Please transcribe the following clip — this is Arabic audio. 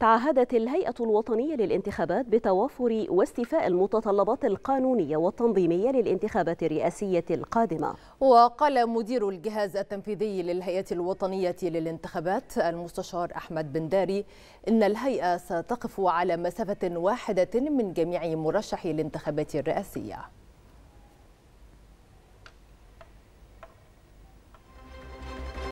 تعهدت الهيئة الوطنية للانتخابات بتوافر واستيفاء المتطلبات القانونية والتنظيمية للانتخابات الرئاسية القادمة وقال مدير الجهاز التنفيذي للهيئة الوطنية للانتخابات المستشار أحمد بن داري إن الهيئة ستقف على مسافة واحدة من جميع مرشحي الانتخابات الرئاسية